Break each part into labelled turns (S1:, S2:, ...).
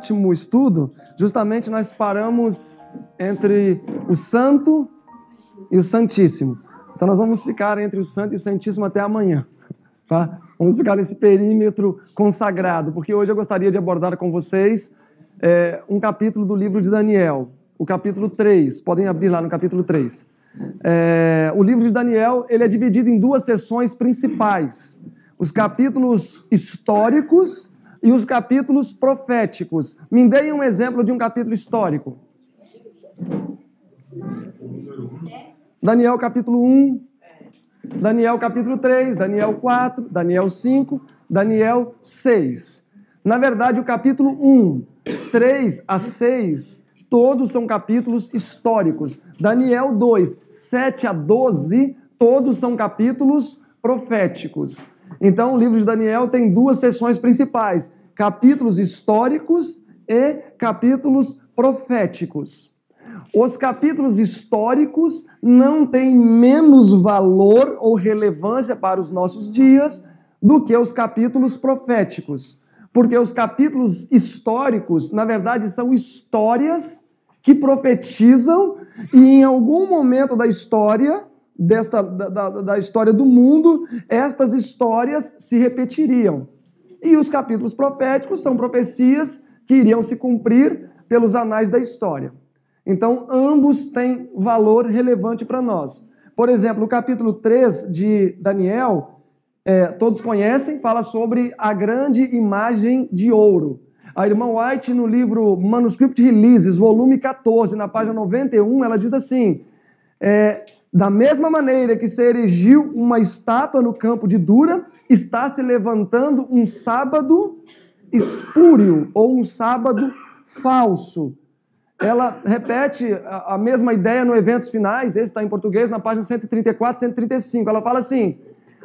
S1: último estudo, justamente nós paramos entre o santo e o santíssimo. Então nós vamos ficar entre o santo e o santíssimo até amanhã, tá? Vamos ficar nesse perímetro consagrado, porque hoje eu gostaria de abordar com vocês é, um capítulo do livro de Daniel, o capítulo 3. Podem abrir lá no capítulo 3. É, o livro de Daniel ele é dividido em duas sessões principais: os capítulos históricos e os capítulos proféticos. Me deem um exemplo de um capítulo histórico. Daniel capítulo 1, Daniel capítulo 3, Daniel 4, Daniel 5, Daniel 6. Na verdade, o capítulo 1, 3 a 6, todos são capítulos históricos. Daniel 2, 7 a 12, todos são capítulos proféticos. Então, o livro de Daniel tem duas seções principais: capítulos históricos e capítulos proféticos. Os capítulos históricos não têm menos valor ou relevância para os nossos dias do que os capítulos proféticos. Porque os capítulos históricos, na verdade, são histórias que profetizam e em algum momento da história desta, da, da história do mundo, estas histórias se repetiriam. E os capítulos proféticos são profecias que iriam se cumprir pelos anais da história. Então, ambos têm valor relevante para nós. Por exemplo, o capítulo 3 de Daniel, é, todos conhecem, fala sobre a grande imagem de ouro. A irmã White, no livro Manuscript Releases, volume 14, na página 91, ela diz assim: é, da mesma maneira que se erigiu uma estátua no campo de Dura, está se levantando um sábado espúrio ou um sábado falso. Ela repete a mesma ideia no Eventos Finais, esse está em português, na página 134, 135. Ela fala assim: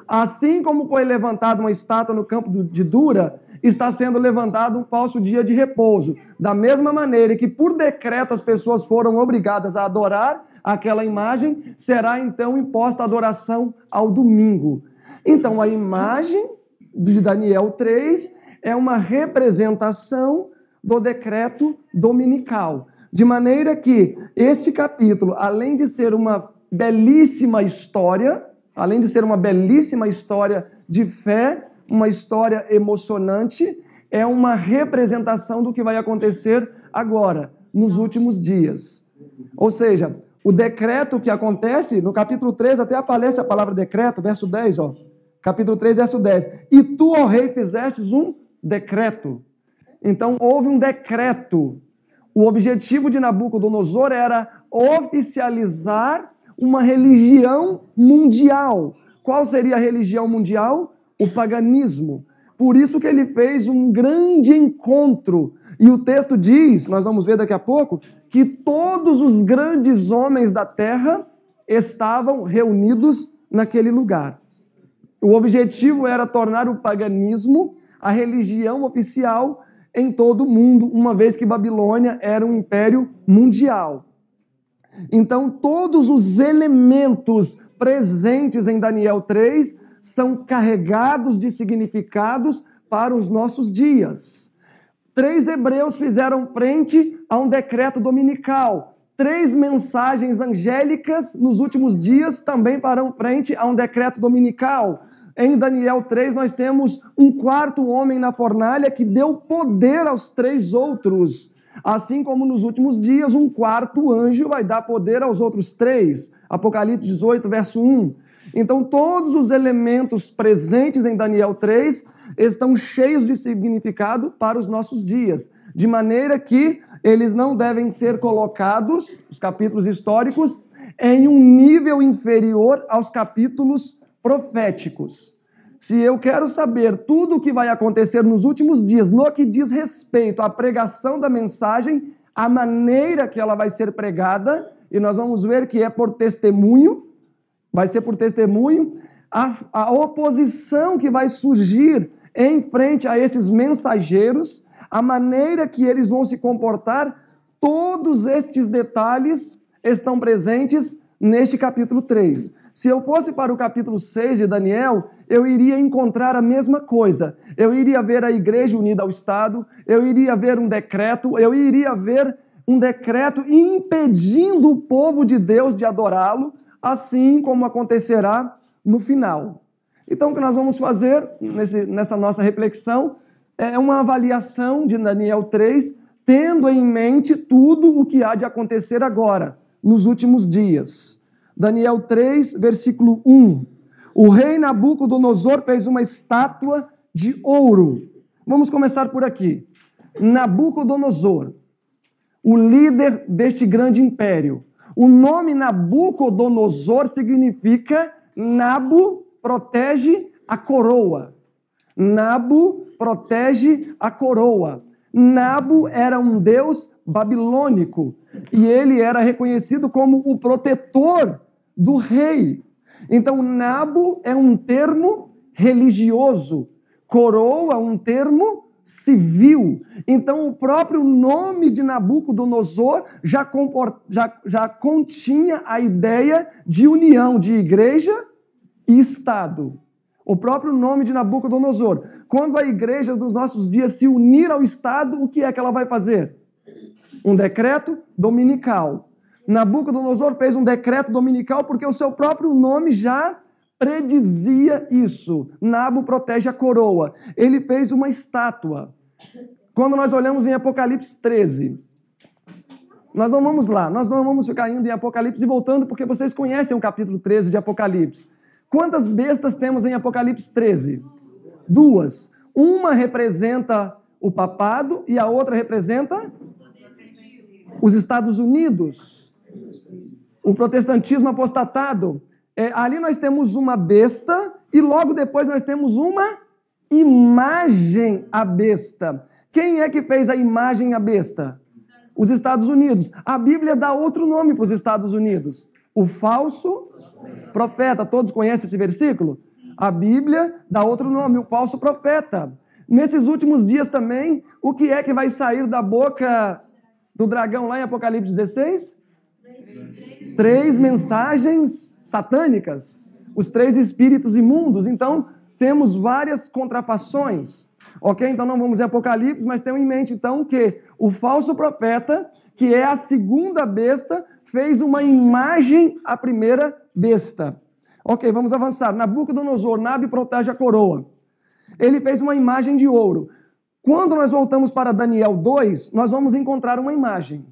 S1: Assim como foi levantada uma estátua no campo de Dura, está sendo levantado um falso dia de repouso. Da mesma maneira que, por decreto, as pessoas foram obrigadas a adorar aquela imagem, será então imposta a adoração ao domingo. Então, a imagem de Daniel 3 é uma representação do decreto dominical. De maneira que este capítulo, além de ser uma belíssima história, além de ser uma belíssima história de fé, uma história emocionante, é uma representação do que vai acontecer agora, nos últimos dias. Ou seja, o decreto que acontece, no capítulo 3 até aparece a palavra decreto, verso 10, ó. Capítulo 3, verso 10. E tu, ó rei, fizestes um decreto. Então houve um decreto. O objetivo de Nabucodonosor era oficializar uma religião mundial. Qual seria a religião mundial? O paganismo. Por isso que ele fez um grande encontro e o texto diz, nós vamos ver daqui a pouco, que todos os grandes homens da terra estavam reunidos naquele lugar. O objetivo era tornar o paganismo a religião oficial em todo o mundo, uma vez que Babilônia era um império mundial. Então, todos os elementos presentes em Daniel 3 são carregados de significados para os nossos dias. Três hebreus fizeram frente a um decreto dominical. Três mensagens angélicas nos últimos dias também farão frente a um decreto dominical. Em Daniel 3, nós temos um quarto homem na fornalha que deu poder aos três outros. Assim como nos últimos dias, um quarto anjo vai dar poder aos outros três. Apocalipse 18, verso 1. Então, todos os elementos presentes em Daniel 3 estão cheios de significado para os nossos dias, de maneira que eles não devem ser colocados, os capítulos históricos, em um nível inferior aos capítulos proféticos. Se eu quero saber tudo o que vai acontecer nos últimos dias, no que diz respeito à pregação da mensagem, a maneira que ela vai ser pregada, e nós vamos ver que é por testemunho, vai ser por testemunho, a, a oposição que vai surgir em frente a esses mensageiros, a maneira que eles vão se comportar, todos estes detalhes estão presentes neste capítulo 3. Se eu fosse para o capítulo 6 de Daniel, eu iria encontrar a mesma coisa. Eu iria ver a igreja unida ao Estado, eu iria ver um decreto, eu iria ver um decreto impedindo o povo de Deus de adorá-lo, assim como acontecerá no final. Então, o que nós vamos fazer nesse, nessa nossa reflexão é uma avaliação de Daniel 3, tendo em mente tudo o que há de acontecer agora, nos últimos dias. Daniel 3, versículo 1. O rei Nabucodonosor fez uma estátua de ouro. Vamos começar por aqui. Nabucodonosor, o líder deste grande império. O nome Nabucodonosor significa Nabo protege a coroa. Nabo protege a coroa. Nabo era um deus babilônico e ele era reconhecido como o protetor do rei. Então, Nabo é um termo religioso, coroa é um termo civil. Então, o próprio nome de Nabucodonosor já, comport... já, já continha a ideia de união de igreja e Estado. O próprio nome de Nabucodonosor. Quando a igreja nos nossos dias se unir ao Estado, o que é que ela vai fazer? Um decreto dominical. Nabucodonosor fez um decreto dominical porque o seu próprio nome já predizia isso. Nabo protege a coroa. Ele fez uma estátua. Quando nós olhamos em Apocalipse 13, nós não vamos lá, nós não vamos ficar indo em Apocalipse e voltando, porque vocês conhecem o capítulo 13 de Apocalipse. Quantas bestas temos em Apocalipse 13? Duas. Uma representa o papado e a outra representa os Estados Unidos. O protestantismo apostatado é, ali nós temos uma besta e logo depois nós temos uma imagem à besta. Quem é que fez a imagem à besta? Os Estados Unidos. A Bíblia dá outro nome para os Estados Unidos: o falso profeta. Todos conhecem esse versículo? A Bíblia dá outro nome: o falso profeta. Nesses últimos dias também, o que é que vai sair da boca do dragão lá em Apocalipse 16? Três mensagens satânicas, os três espíritos imundos. Então, temos várias contrafações. Ok? Então não vamos em Apocalipse, mas tenham em mente então que o falso profeta, que é a segunda besta, fez uma imagem à primeira besta. Ok, vamos avançar. Nabucodonosor, Nabi protege a coroa. Ele fez uma imagem de ouro. Quando nós voltamos para Daniel 2, nós vamos encontrar uma imagem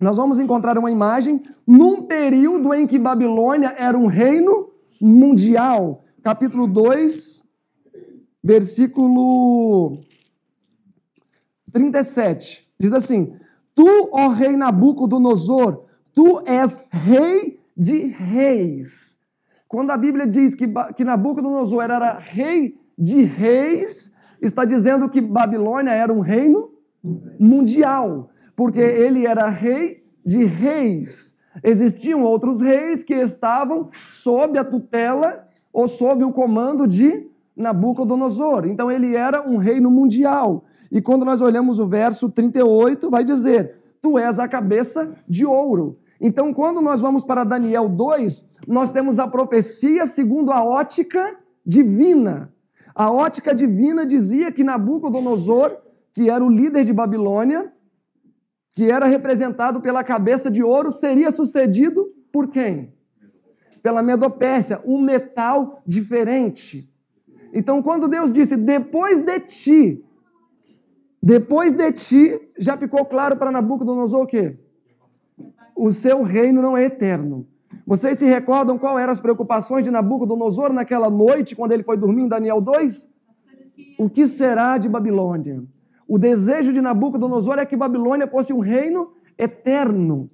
S1: nós vamos encontrar uma imagem num período em que Babilônia era um reino mundial. Capítulo 2, versículo 37. Diz assim: Tu, ó rei Nabucodonosor, tu és rei de reis. Quando a Bíblia diz que, que Nabucodonosor era rei de reis, está dizendo que Babilônia era um reino mundial porque uhum. ele era rei de reis. Existiam outros reis que estavam sob a tutela ou sob o comando de Nabucodonosor. Então ele era um reino mundial. E quando nós olhamos o verso 38, vai dizer: Tu és a cabeça de ouro. Então, quando nós vamos para Daniel 2, nós temos a profecia segundo a ótica divina. A ótica divina dizia que Nabucodonosor, que era o líder de Babilônia, que era representado pela cabeça de ouro, seria sucedido por quem? Pela Medopérsia, um metal diferente. Então, quando Deus disse, depois de ti, depois de ti, já ficou claro para Nabucodonosor o quê? O seu reino não é eterno. Vocês se recordam qual eram as preocupações de Nabucodonosor naquela noite, quando ele foi dormir em Daniel 2? O que será de Babilônia? O desejo de Nabucodonosor é que Babilônia fosse um reino eterno.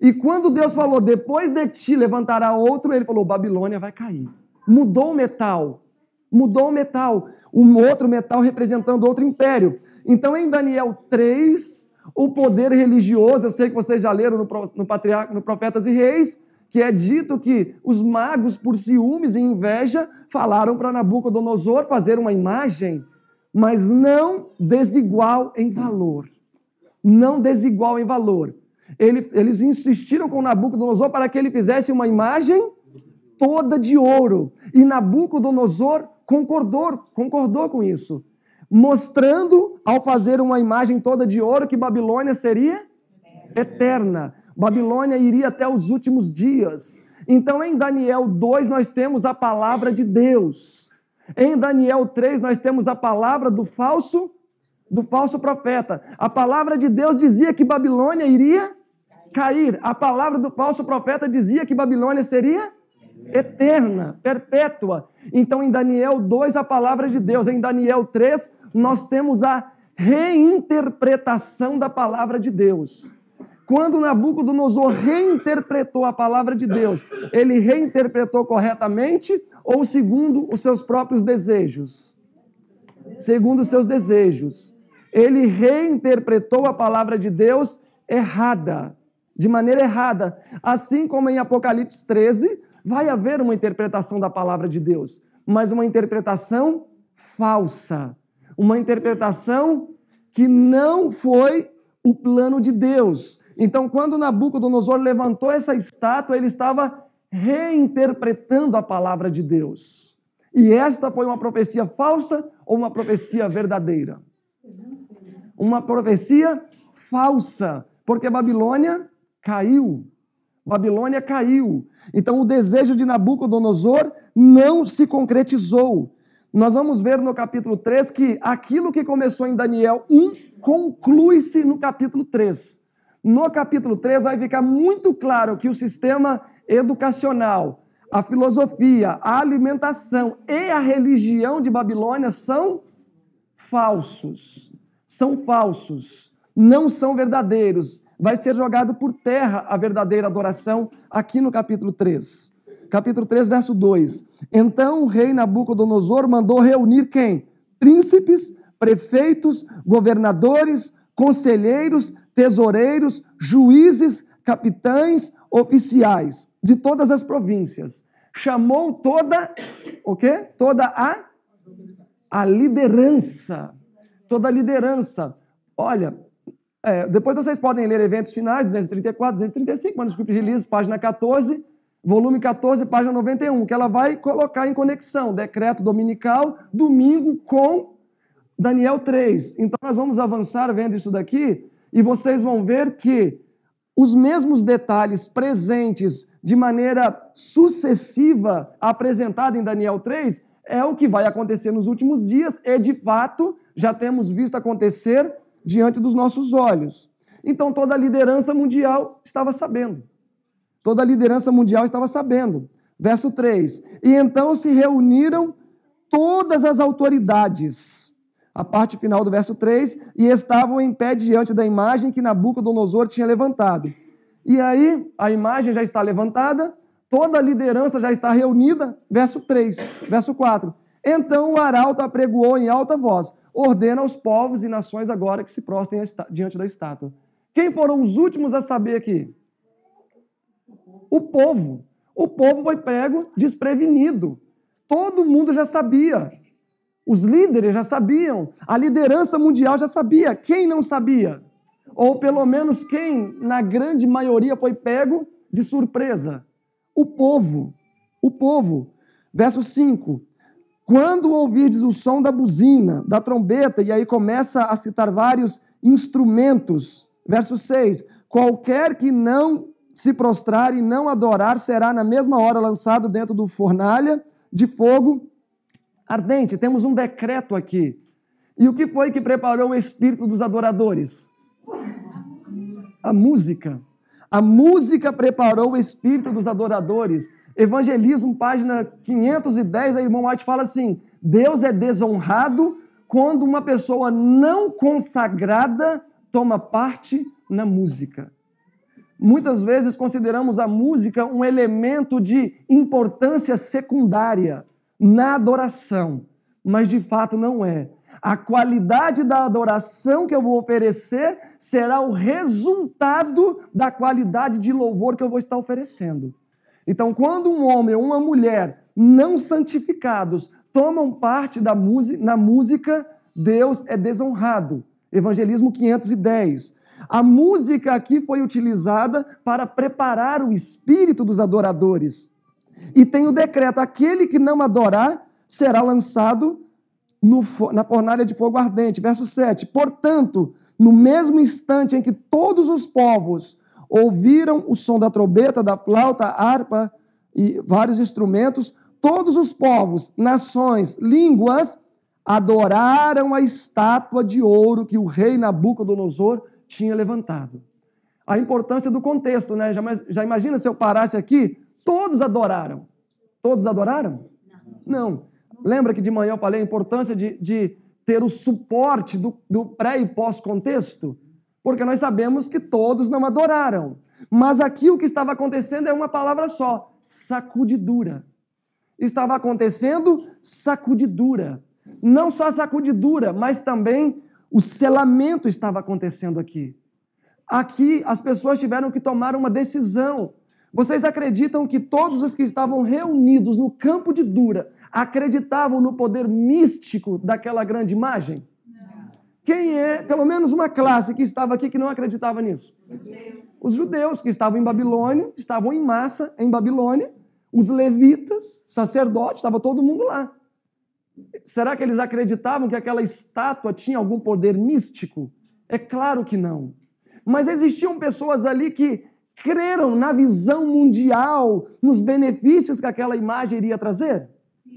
S1: E quando Deus falou, depois de ti levantará outro, ele falou, Babilônia vai cair. Mudou o metal. Mudou o metal. Um outro metal representando outro império. Então, em Daniel 3, o poder religioso, eu sei que vocês já leram no, no, Patriarca, no Profetas e Reis, que é dito que os magos, por ciúmes e inveja, falaram para Nabucodonosor fazer uma imagem mas não desigual em valor. Não desigual em valor. Ele, eles insistiram com Nabucodonosor para que ele fizesse uma imagem toda de ouro. E Nabucodonosor concordou, concordou com isso, mostrando, ao fazer uma imagem toda de ouro, que Babilônia seria eterna. Babilônia iria até os últimos dias. Então, em Daniel 2, nós temos a palavra de Deus em Daniel 3 nós temos a palavra do falso do falso profeta. A palavra de Deus dizia que Babilônia iria cair. A palavra do falso profeta dizia que Babilônia seria eterna, perpétua. Então em Daniel 2 a palavra de Deus, em Daniel 3 nós temos a reinterpretação da palavra de Deus. Quando Nabucodonosor reinterpretou a palavra de Deus, ele reinterpretou corretamente ou segundo os seus próprios desejos? Segundo os seus desejos. Ele reinterpretou a palavra de Deus errada, de maneira errada. Assim como em Apocalipse 13, vai haver uma interpretação da palavra de Deus, mas uma interpretação falsa, uma interpretação que não foi o plano de Deus, então, quando Nabucodonosor levantou essa estátua, ele estava reinterpretando a palavra de Deus. E esta foi uma profecia falsa ou uma profecia verdadeira? Uma profecia falsa, porque Babilônia caiu. Babilônia caiu. Então o desejo de Nabucodonosor não se concretizou. Nós vamos ver no capítulo 3 que aquilo que começou em Daniel 1 conclui-se no capítulo 3. No capítulo 3 vai ficar muito claro que o sistema educacional, a filosofia, a alimentação e a religião de Babilônia são falsos. São falsos, não são verdadeiros. Vai ser jogado por terra a verdadeira adoração aqui no capítulo 3. Capítulo 3, verso 2. Então o rei Nabucodonosor mandou reunir quem? Príncipes, prefeitos, governadores, conselheiros, tesoureiros, juízes, capitães, oficiais de todas as províncias. Chamou toda o quê? Toda a a liderança. Toda a liderança. Olha, é, depois vocês podem ler eventos finais, 234, 235, manuscrito release, página 14, volume 14, página 91, que ela vai colocar em conexão decreto dominical, domingo com Daniel 3. Então nós vamos avançar vendo isso daqui e vocês vão ver que os mesmos detalhes presentes de maneira sucessiva apresentada em Daniel 3 é o que vai acontecer nos últimos dias e de fato já temos visto acontecer diante dos nossos olhos. Então toda a liderança mundial estava sabendo. Toda a liderança mundial estava sabendo. Verso 3: E então se reuniram todas as autoridades a parte final do verso 3, e estavam em pé diante da imagem que Nabucodonosor tinha levantado. E aí, a imagem já está levantada, toda a liderança já está reunida, verso 3, verso 4. Então o arauto apregoou em alta voz: ordena aos povos e nações agora que se prostem diante da estátua. Quem foram os últimos a saber aqui? O povo. O povo foi prego desprevenido. Todo mundo já sabia. Os líderes já sabiam, a liderança mundial já sabia. Quem não sabia? Ou pelo menos quem, na grande maioria, foi pego de surpresa? O povo. O povo. Verso 5. Quando ouvirdes o som da buzina, da trombeta, e aí começa a citar vários instrumentos. Verso 6. Qualquer que não se prostrar e não adorar será na mesma hora lançado dentro do fornalha de fogo ardente, temos um decreto aqui. E o que foi que preparou o espírito dos adoradores? A música. A música preparou o espírito dos adoradores. Evangelismo, página 510, a irmão White fala assim: Deus é desonrado quando uma pessoa não consagrada toma parte na música. Muitas vezes consideramos a música um elemento de importância secundária na adoração, mas de fato não é. A qualidade da adoração que eu vou oferecer será o resultado da qualidade de louvor que eu vou estar oferecendo. Então, quando um homem ou uma mulher não santificados tomam parte da música, na música, Deus é desonrado. Evangelismo 510. A música aqui foi utilizada para preparar o espírito dos adoradores. E tem o decreto: aquele que não adorar será lançado no, na fornalha de fogo ardente. Verso 7. Portanto, no mesmo instante em que todos os povos ouviram o som da trombeta, da flauta, harpa e vários instrumentos, todos os povos, nações, línguas adoraram a estátua de ouro que o rei Nabucodonosor tinha levantado. A importância do contexto, né? Já, já imagina se eu parasse aqui Todos adoraram. Todos adoraram? Não. Lembra que de manhã eu falei a importância de, de ter o suporte do, do pré e pós-contexto? Porque nós sabemos que todos não adoraram. Mas aqui o que estava acontecendo é uma palavra só: sacudidura. Estava acontecendo sacudidura. Não só sacudidura, mas também o selamento estava acontecendo aqui. Aqui as pessoas tiveram que tomar uma decisão vocês acreditam que todos os que estavam reunidos no campo de Dura acreditavam no poder místico daquela grande imagem? Não. Quem é, pelo menos uma classe que estava aqui que não acreditava nisso? Os judeus que estavam em Babilônia, estavam em massa em Babilônia, os levitas, sacerdotes, estava todo mundo lá. Será que eles acreditavam que aquela estátua tinha algum poder místico? É claro que não. Mas existiam pessoas ali que creram na visão mundial, nos benefícios que aquela imagem iria trazer?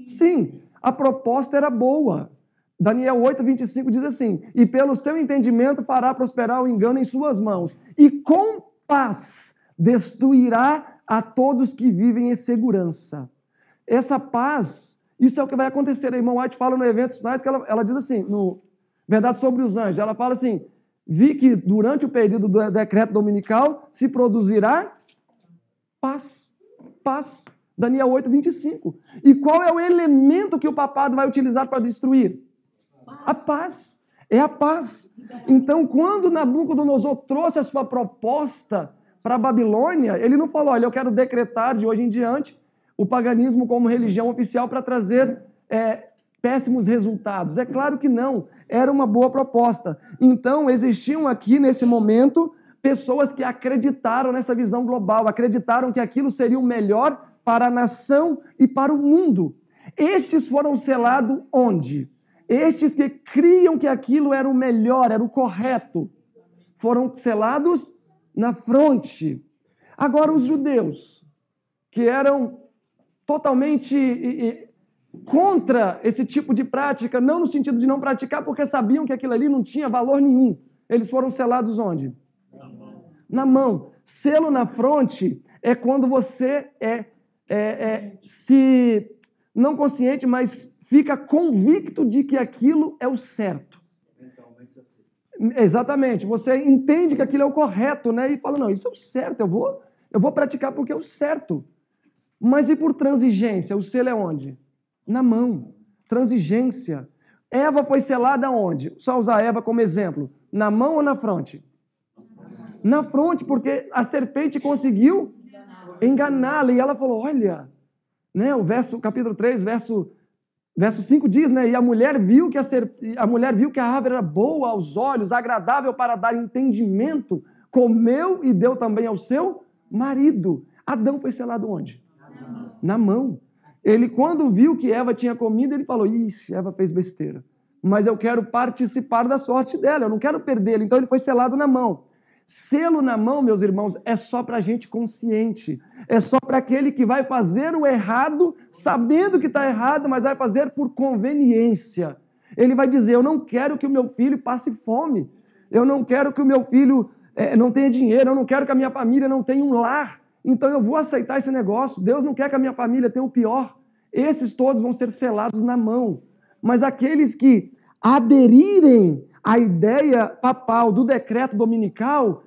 S1: Sim, a proposta era boa. Daniel 8, 25 diz assim: E pelo seu entendimento fará prosperar o engano em suas mãos, e com paz destruirá a todos que vivem em segurança. Essa paz, isso é o que vai acontecer. A irmã White fala no Eventos mais que ela, ela diz assim, no Verdade sobre os Anjos, ela fala assim: vi que durante o período do decreto dominical se produzirá paz. Paz. Daniel 8, 25. E qual é o elemento que o papado vai utilizar para destruir? A paz. É a paz. Então, quando Nabucodonosor trouxe a sua proposta para a Babilônia, ele não falou: olha, eu quero decretar de hoje em diante o paganismo como religião oficial para trazer é, péssimos resultados? É claro que não, era uma boa proposta. Então, existiam aqui nesse momento pessoas que acreditaram nessa visão global, acreditaram que aquilo seria o melhor para a nação e para o mundo. Estes foram selados onde? Estes que criam que aquilo era o melhor, era o correto, foram selados na fronte. Agora, os judeus, que eram totalmente contra esse tipo de prática, não no sentido de não praticar, porque sabiam que aquilo ali não tinha valor nenhum. Eles foram selados onde? Na mão. Na mão. Selo na fronte é quando você é, é, é se não consciente, mas fica convicto de que aquilo é o certo. Exatamente. Você entende que aquilo é o correto, né? E fala: "Não, isso é o certo, eu vou, eu vou praticar porque é o certo". Mas e por transigência, o selo é onde? na mão. Transigência. Eva foi selada onde? Só usar Eva como exemplo. Na mão ou na fronte? Na fronte, porque a serpente conseguiu enganá-la. E ela falou: Olha, né, o verso, capítulo 3, verso, verso 5 diz, né? E a mulher, viu que a, serp... a mulher viu que a árvore era boa aos olhos, agradável para dar entendimento, comeu e deu também ao seu marido. Adão foi selado onde? Na mão. Na mão. Ele, quando viu que Eva tinha comido, ele falou: Ixi, Eva fez besteira. Mas eu quero participar da sorte dela, eu não quero perdê-la. Então ele foi selado na mão. Selo na mão, meus irmãos, é só para gente consciente. É só para aquele que vai fazer o errado, sabendo que está errado, mas vai fazer por conveniência. Ele vai dizer: Eu não quero que o meu filho passe fome. Eu não quero que o meu filho é, não tenha dinheiro. Eu não quero que a minha família não tenha um lar. Então eu vou aceitar esse negócio. Deus não quer que a minha família tenha o pior. Esses todos vão ser selados na mão. Mas aqueles que aderirem à ideia papal do decreto dominical,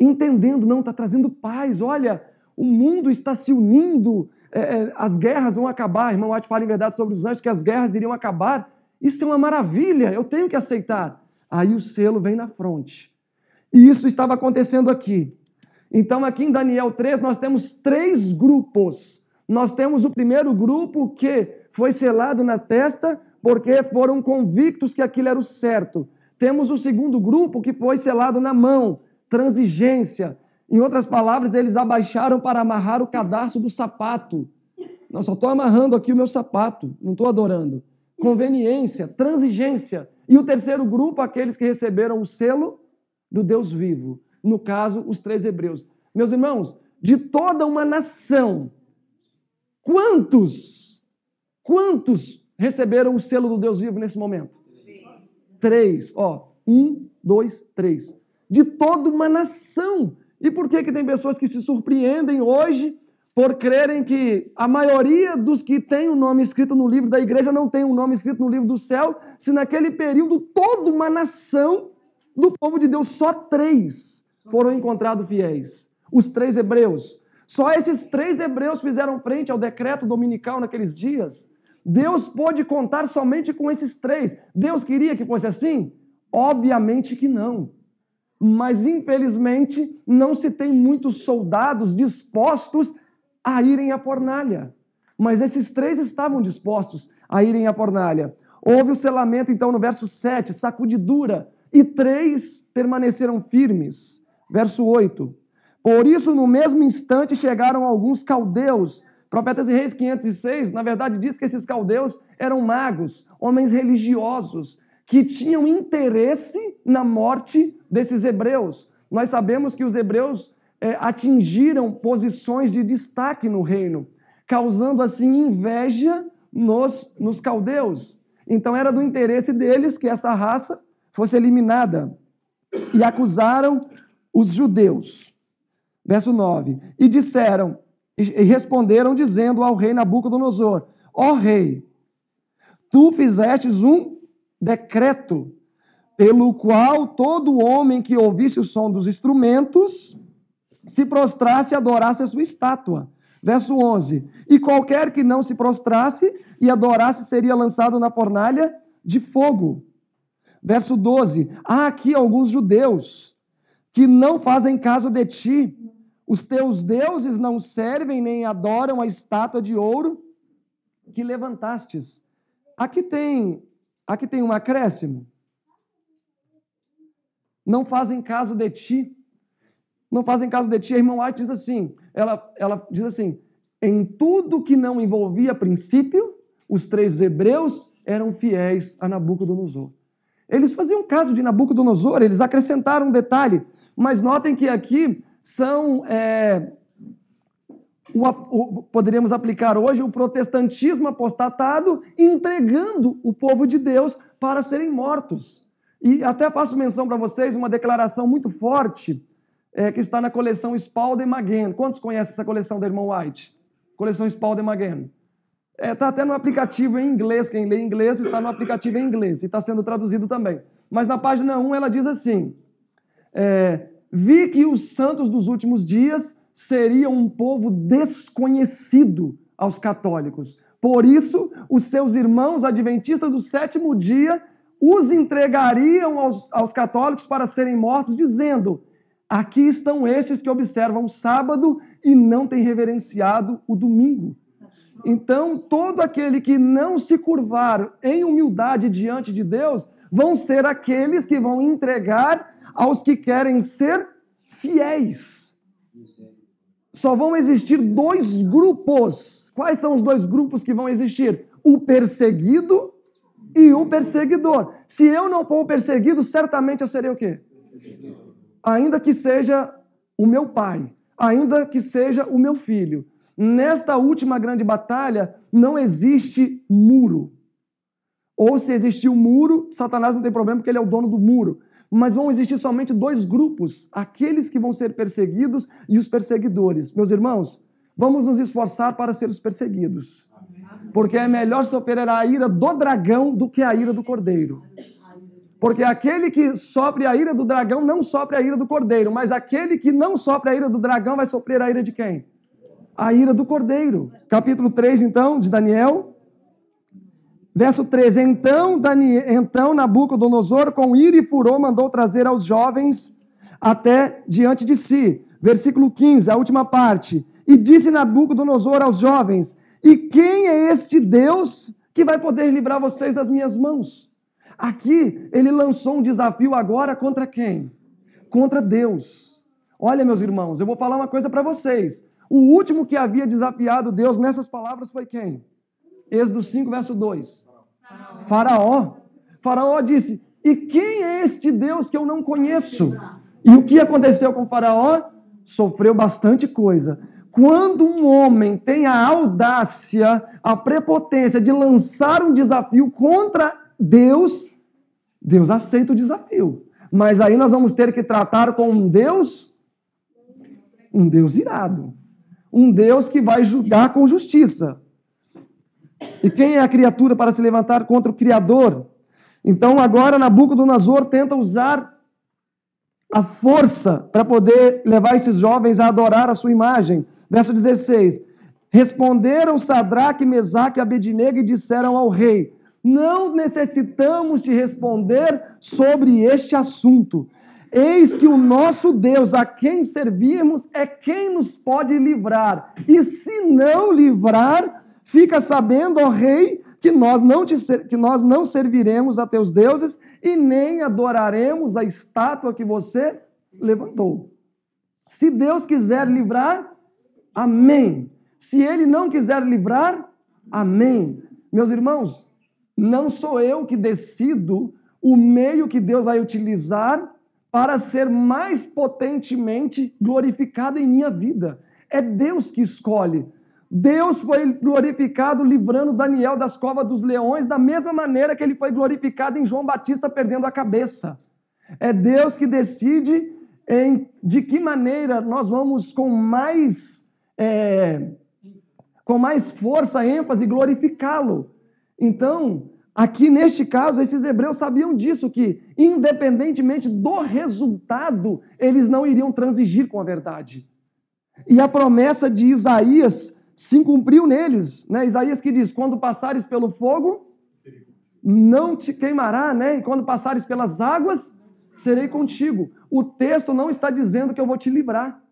S1: entendendo, não, está trazendo paz. Olha, o mundo está se unindo, é, é as guerras vão acabar. irmão. irmã White fala em verdade sobre os anjos que as guerras iriam acabar. Isso é uma maravilha, eu tenho que aceitar. Aí o selo vem na fronte. E isso estava acontecendo aqui. Então, aqui em Daniel 3, nós temos três grupos. Nós temos o primeiro grupo que foi selado na testa porque foram convictos que aquilo era o certo. Temos o segundo grupo que foi selado na mão, transigência. Em outras palavras, eles abaixaram para amarrar o cadarço do sapato. Não, só estou amarrando aqui o meu sapato, não estou adorando. Conveniência, transigência. E o terceiro grupo, aqueles que receberam o selo do Deus vivo no caso, os três hebreus. Meus irmãos, de toda uma nação, quantos, quantos receberam o selo do Deus vivo nesse momento? Sim. Três, ó, um, dois, três. De toda uma nação. E por que, que tem pessoas que se surpreendem hoje por crerem que a maioria dos que tem o nome escrito no livro da igreja não tem o nome escrito no livro do céu, se naquele período toda uma nação do povo de Deus, só três, foram encontrados fiéis. Os três hebreus. Só esses três hebreus fizeram frente ao decreto dominical naqueles dias. Deus pôde contar somente com esses três. Deus queria que fosse assim? Obviamente que não. Mas, infelizmente, não se tem muitos soldados dispostos a irem à fornalha. Mas esses três estavam dispostos a irem à fornalha. Houve o selamento, então, no verso 7, sacudidura, e três permaneceram firmes. Verso 8. Por isso, no mesmo instante, chegaram alguns caldeus. Profetas e Reis 506, na verdade, diz que esses caldeus eram magos, homens religiosos, que tinham interesse na morte desses hebreus. Nós sabemos que os hebreus é, atingiram posições de destaque no reino, causando assim inveja nos, nos caldeus. Então era do interesse deles que essa raça fosse eliminada. E acusaram os judeus. Verso 9: E disseram, e responderam, dizendo ao rei Nabucodonosor: Ó rei, tu fizestes um decreto, pelo qual todo homem que ouvisse o som dos instrumentos se prostrasse e adorasse a sua estátua. Verso 11: E qualquer que não se prostrasse e adorasse seria lançado na fornalha de fogo. Verso 12: Há aqui alguns judeus que não fazem caso de ti. Os teus deuses não servem nem adoram a estátua de ouro que levantastes. Aqui tem, aqui tem um acréscimo. Não fazem caso de ti. Não fazem caso de ti. A irmã White diz assim, ela, ela diz assim, em tudo que não envolvia princípio, os três hebreus eram fiéis a Nabucodonosor. Eles faziam caso de Nabucodonosor, eles acrescentaram um detalhe. Mas notem que aqui são. É, o, o, poderíamos aplicar hoje o protestantismo apostatado, entregando o povo de Deus para serem mortos. E até faço menção para vocês uma declaração muito forte é, que está na coleção Spalding Magen. Quantos conhecem essa coleção do irmão White? Coleção Spalding Magen. Está é, até no aplicativo em inglês, quem lê inglês está no aplicativo em inglês e está sendo traduzido também. Mas na página 1 ela diz assim: é, Vi que os santos dos últimos dias seriam um povo desconhecido aos católicos. Por isso, os seus irmãos adventistas do sétimo dia os entregariam aos, aos católicos para serem mortos, dizendo: Aqui estão estes que observam o sábado e não têm reverenciado o domingo então, todo aquele que não se curvar em humildade diante de Deus, vão ser aqueles que vão entregar aos que querem ser fiéis. Só vão existir dois grupos. Quais são os dois grupos que vão existir? O perseguido e o perseguidor. Se eu não for o perseguido, certamente eu serei o quê? Ainda que seja o meu pai, ainda que seja o meu filho, Nesta última grande batalha, não existe muro. Ou se existir um muro, Satanás não tem problema porque ele é o dono do muro. Mas vão existir somente dois grupos: aqueles que vão ser perseguidos e os perseguidores. Meus irmãos, vamos nos esforçar para ser os perseguidos. Porque é melhor sofrer a ira do dragão do que a ira do cordeiro. Porque aquele que sofre a ira do dragão não sofre a ira do cordeiro, mas aquele que não sofre a ira do dragão vai sofrer a ira de quem? a ira do cordeiro. Capítulo 3, então, de Daniel. Verso 13: Então, Daniel, então Nabucodonosor, com ira e furor, mandou trazer aos jovens até diante de si. Versículo 15, a última parte. E disse Nabucodonosor aos jovens: E quem é este Deus que vai poder livrar vocês das minhas mãos? Aqui ele lançou um desafio agora contra quem? Contra Deus. Olha, meus irmãos, eu vou falar uma coisa para vocês. O último que havia desafiado Deus nessas palavras foi quem? Êxodo 5, verso 2. Faraó. Faraó. Faraó disse: E quem é este Deus que eu não conheço? E o que aconteceu com Faraó? Sofreu bastante coisa. Quando um homem tem a audácia, a prepotência de lançar um desafio contra Deus, Deus aceita o desafio. Mas aí nós vamos ter que tratar com um Deus, um Deus irado um Deus que vai julgar com justiça. E quem é a criatura para se levantar contra o Criador? Então agora Nabucodonosor tenta usar a força para poder levar esses jovens a adorar a sua imagem. Verso 16. Responderam Sadraque, Mesaque e Abednego e disseram ao rei: Não necessitamos te responder sobre este assunto. Eis que o nosso Deus, a quem servimos, é quem nos pode livrar. E se não livrar, fica sabendo, ó Rei, que nós não, te, que nós não serviremos a teus deuses e nem adoraremos a estátua que você levantou. Se Deus quiser livrar, amém. Se Ele não quiser livrar, amém. Meus irmãos, não sou eu que decido o meio que Deus vai utilizar para ser mais potentemente glorificado em minha vida. É Deus que escolhe. Deus foi glorificado livrando Daniel das covas dos leões, da mesma maneira que ele foi glorificado em João Batista perdendo a cabeça. É Deus que decide em, de que maneira nós vamos com mais é, com mais força, ênfase glorificá-lo. Então, Aqui neste caso, esses hebreus sabiam disso, que independentemente do resultado, eles não iriam transigir com a verdade. E a promessa de Isaías se cumpriu neles, né? Isaías que diz: quando passares pelo fogo, não te queimará, né? E quando passares pelas águas, serei contigo. O texto não está dizendo que eu vou te livrar.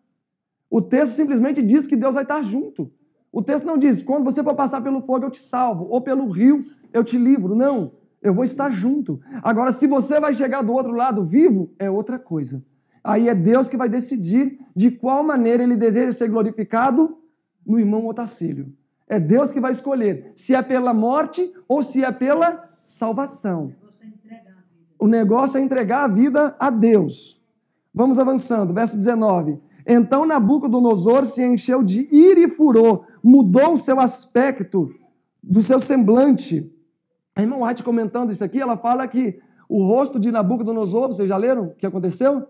S1: O texto simplesmente diz que Deus vai estar junto. O texto não diz: quando você for passar pelo fogo, eu te salvo, ou pelo rio, eu te livro. Não, eu vou estar junto. Agora, se você vai chegar do outro lado vivo, é outra coisa. Aí é Deus que vai decidir de qual maneira ele deseja ser glorificado no irmão Otacílio. É Deus que vai escolher se é pela morte ou se é pela salvação. O negócio é entregar a vida a Deus. Vamos avançando, verso 19. Então Nabucodonosor se encheu de ira e furor, mudou o seu aspecto, do seu semblante, a irmã White comentando isso aqui, ela fala que o rosto de Nabucodonosor, vocês já leram o que aconteceu?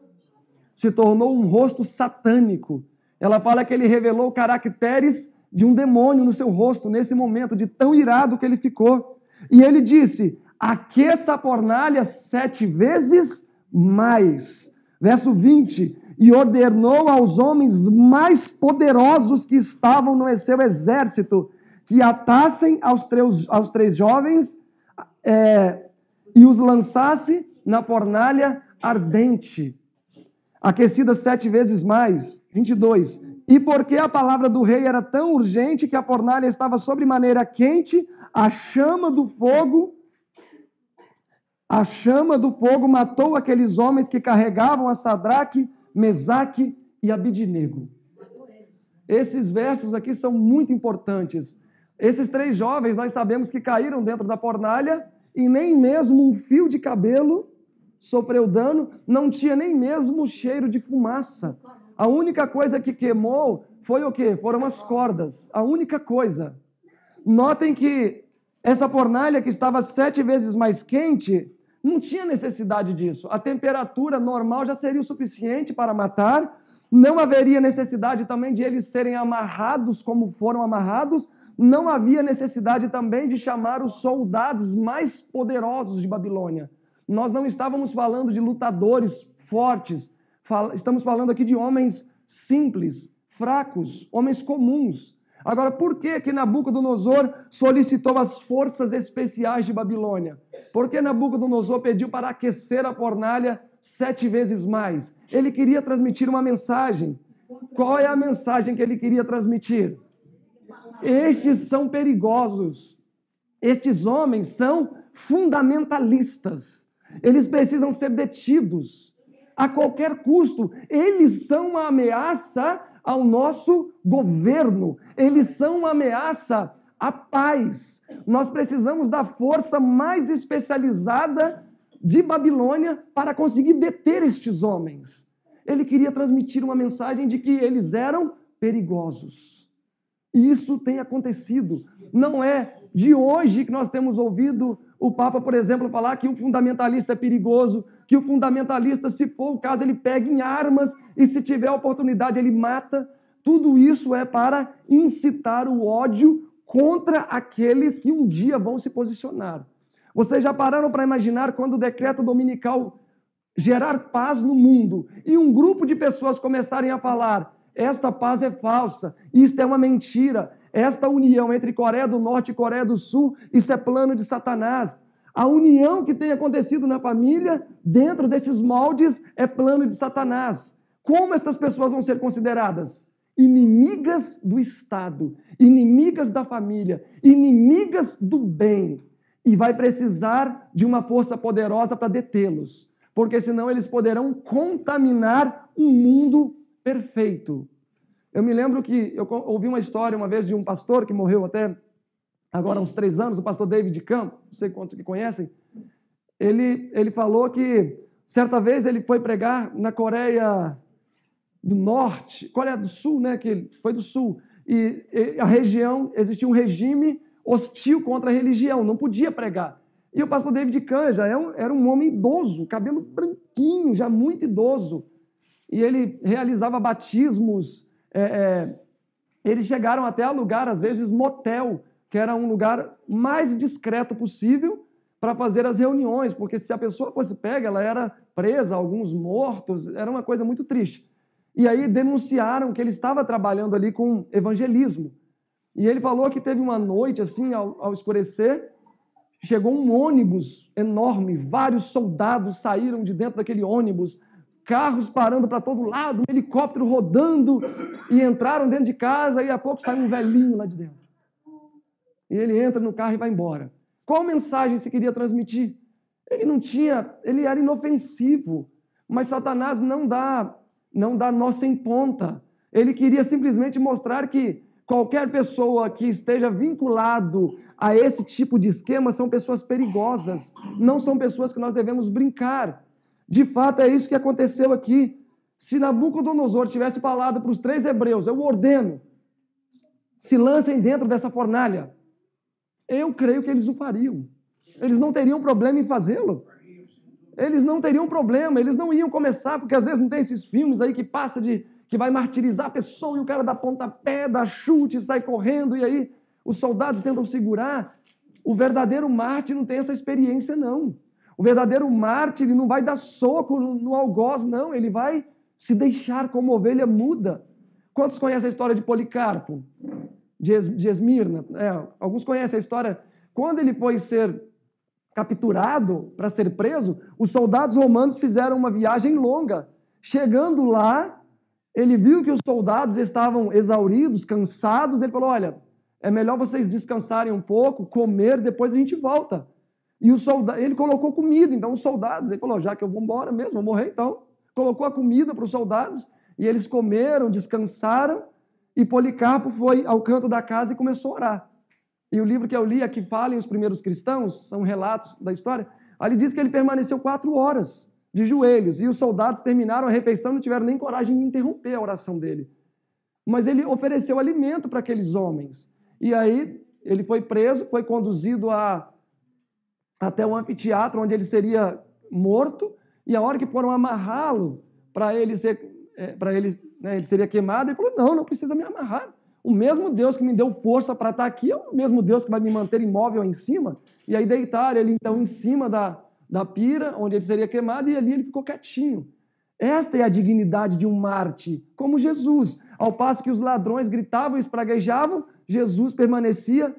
S1: Se tornou um rosto satânico. Ela fala que ele revelou caracteres de um demônio no seu rosto nesse momento, de tão irado que ele ficou. E ele disse: aqueça a pornalha sete vezes mais. Verso 20: E ordenou aos homens mais poderosos que estavam no seu exército que atassem aos, treus, aos três jovens é, e os lançasse na fornalha ardente, aquecida sete vezes mais. 22. E porque a palavra do rei era tão urgente que a fornalha estava sobremaneira quente, a chama do fogo, a chama do fogo matou aqueles homens que carregavam a Sadraque, Mesaque e Abidinego. Esses versos aqui são muito importantes. Esses três jovens, nós sabemos que caíram dentro da fornalha e nem mesmo um fio de cabelo sofreu dano, não tinha nem mesmo cheiro de fumaça. A única coisa que queimou foi o quê? Foram as cordas. A única coisa. Notem que essa fornalha que estava sete vezes mais quente, não tinha necessidade disso. A temperatura normal já seria o suficiente para matar. Não haveria necessidade também de eles serem amarrados como foram amarrados, não havia necessidade também de chamar os soldados mais poderosos de Babilônia. Nós não estávamos falando de lutadores fortes, estamos falando aqui de homens simples, fracos, homens comuns. Agora, por que, que Nabucodonosor solicitou as forças especiais de Babilônia? Por que Nabucodonosor pediu para aquecer a fornalha sete vezes mais? Ele queria transmitir uma mensagem. Qual é a mensagem que ele queria transmitir? Estes são perigosos. Estes homens são fundamentalistas. Eles precisam ser detidos a qualquer custo. Eles são uma ameaça ao nosso governo. Eles são uma ameaça à paz. Nós precisamos da força mais especializada de Babilônia para conseguir deter estes homens. Ele queria transmitir uma mensagem de que eles eram perigosos. E isso tem acontecido. Não é de hoje que nós temos ouvido o Papa, por exemplo, falar que o fundamentalista é perigoso, que o fundamentalista, se for o caso, ele pega em armas e, se tiver a oportunidade, ele mata. Tudo isso é para incitar o ódio contra aqueles que um dia vão se posicionar. Vocês já pararam para imaginar quando o decreto dominical gerar paz no mundo e um grupo de pessoas começarem a falar: esta paz é falsa, isto é uma mentira. Esta união entre Coreia do Norte e Coreia do Sul, isso é plano de Satanás. A união que tem acontecido na família, dentro desses moldes, é plano de Satanás. Como estas pessoas vão ser consideradas? Inimigas do Estado, inimigas da família, inimigas do bem. E vai precisar de uma força poderosa para detê-los, porque senão eles poderão contaminar o mundo perfeito. Eu me lembro que eu ouvi uma história uma vez de um pastor que morreu até agora há uns três anos, o pastor David Camp, não sei quantos que conhecem. Ele, ele falou que certa vez ele foi pregar na Coreia do Norte, Coreia do Sul, né? Que ele foi do Sul. E, e a região, existia um regime hostil contra a religião, não podia pregar. E o pastor David Kahn já era é um, era um homem idoso, cabelo branquinho, já muito idoso e ele realizava batismos. É, é, eles chegaram até a lugar, às vezes, motel, que era um lugar mais discreto possível para fazer as reuniões, porque se a pessoa fosse pega, ela era presa, alguns mortos, era uma coisa muito triste. E aí denunciaram que ele estava trabalhando ali com evangelismo. E ele falou que teve uma noite, assim, ao, ao escurecer, chegou um ônibus enorme, vários soldados saíram de dentro daquele ônibus carros parando para todo lado, um helicóptero rodando, e entraram dentro de casa, e a pouco sai um velhinho lá de dentro. E ele entra no carro e vai embora. Qual mensagem se queria transmitir? Ele não tinha, ele era inofensivo, mas Satanás não dá, não dá nó sem ponta. Ele queria simplesmente mostrar que qualquer pessoa que esteja vinculado a esse tipo de esquema são pessoas perigosas, não são pessoas que nós devemos brincar. De fato, é isso que aconteceu aqui. Se Nabucodonosor tivesse falado para os três hebreus, eu ordeno, se lancem dentro dessa fornalha, eu creio que eles o fariam. Eles não teriam problema em fazê-lo. Eles não teriam problema, eles não iam começar, porque às vezes não tem esses filmes aí que passa de que vai martirizar a pessoa e o cara dá pontapé, dá chute, sai correndo e aí os soldados tentam segurar. O verdadeiro Marte não tem essa experiência não. O verdadeiro mártir ele não vai dar soco no, algoz, não. Ele vai se deixar como ovelha muda. Quantos conhecem a história de Policarpo? De, de Esmirna? Né? É, alguns conhecem a história. Quando ele foi ser capturado para ser preso, os soldados romanos fizeram uma viagem longa. Chegando lá, ele viu que os soldados estavam exauridos, cansados. Ele falou: Olha, é melhor vocês descansarem um pouco, comer, depois a gente volta. E o soldado, ele colocou comida, então os soldados, ele falou, já que eu vou embora mesmo, vou morrer então. Colocou a comida para os soldados, e eles comeram, descansaram, e Policarpo foi ao canto da casa e começou a orar. E o livro que eu li, aqui falem os primeiros cristãos, são relatos da história, ali diz que ele permaneceu quatro horas de joelhos, e os soldados terminaram a refeição, não tiveram nem coragem de interromper a oração dele. Mas ele ofereceu alimento para aqueles homens. E aí ele foi preso, foi conduzido a até o anfiteatro onde ele seria morto, e a hora que foram amarrá-lo para ele ser é, para ele, né, ele seria queimado, ele falou: "Não, não precisa me amarrar. O mesmo Deus que me deu força para estar tá aqui é o mesmo Deus que vai me manter imóvel em cima". E aí deitaram ele então em cima da da pira onde ele seria queimado e ali ele ficou quietinho. Esta é a dignidade de um Marte, como Jesus. Ao passo que os ladrões gritavam e espraguejavam, Jesus permanecia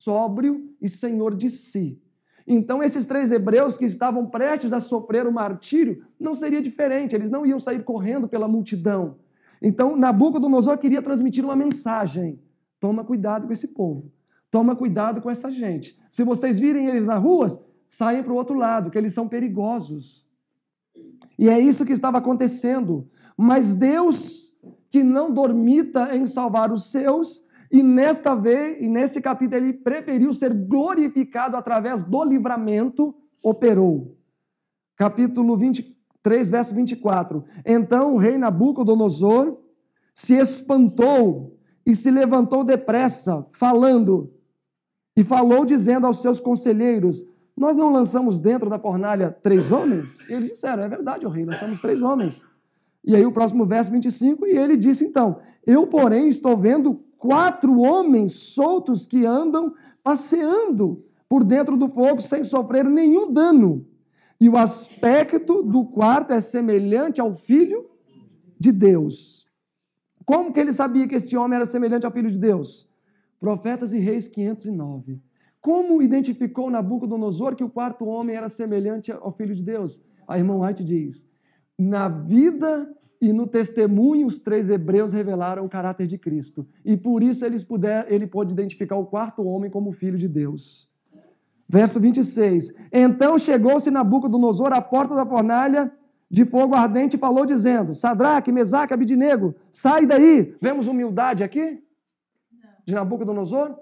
S1: sóbrio e senhor de si. Então, esses três hebreus que estavam prestes a sofrer o martírio, não seria diferente, eles não iam sair correndo pela multidão. Então, Nabucodonosor queria transmitir uma mensagem: toma cuidado com esse povo, toma cuidado com essa gente. Se vocês virem eles nas ruas, saem para o outro lado, que eles são perigosos. E é isso que estava acontecendo. Mas Deus, que não dormita em salvar os seus, e nesta vez, e neste capítulo, ele preferiu ser glorificado através do livramento, operou. Capítulo 23, verso 24. Então o rei Nabucodonosor se espantou e se levantou depressa, falando, e falou dizendo aos seus conselheiros: Nós não lançamos dentro da fornalha três homens? E eles disseram: É verdade, o rei, lançamos três homens. E aí o próximo verso 25, e ele disse então: Eu, porém, estou vendo quatro homens soltos que andam passeando por dentro do fogo sem sofrer nenhum dano. E o aspecto do quarto é semelhante ao filho de Deus. Como que ele sabia que este homem era semelhante ao filho de Deus? Profetas e Reis 509. Como identificou Nabucodonosor que o quarto homem era semelhante ao filho de Deus? A irmã White diz: na vida e no testemunho, os três hebreus revelaram o caráter de Cristo. E por isso eles puder, ele pôde identificar o quarto homem como filho de Deus. Verso 26. Então chegou-se Nabucodonosor à porta da fornalha de fogo ardente e falou, dizendo: Sadraque, Mesaque, Abidinego, sai daí. Vemos humildade aqui? De Nabucodonosor?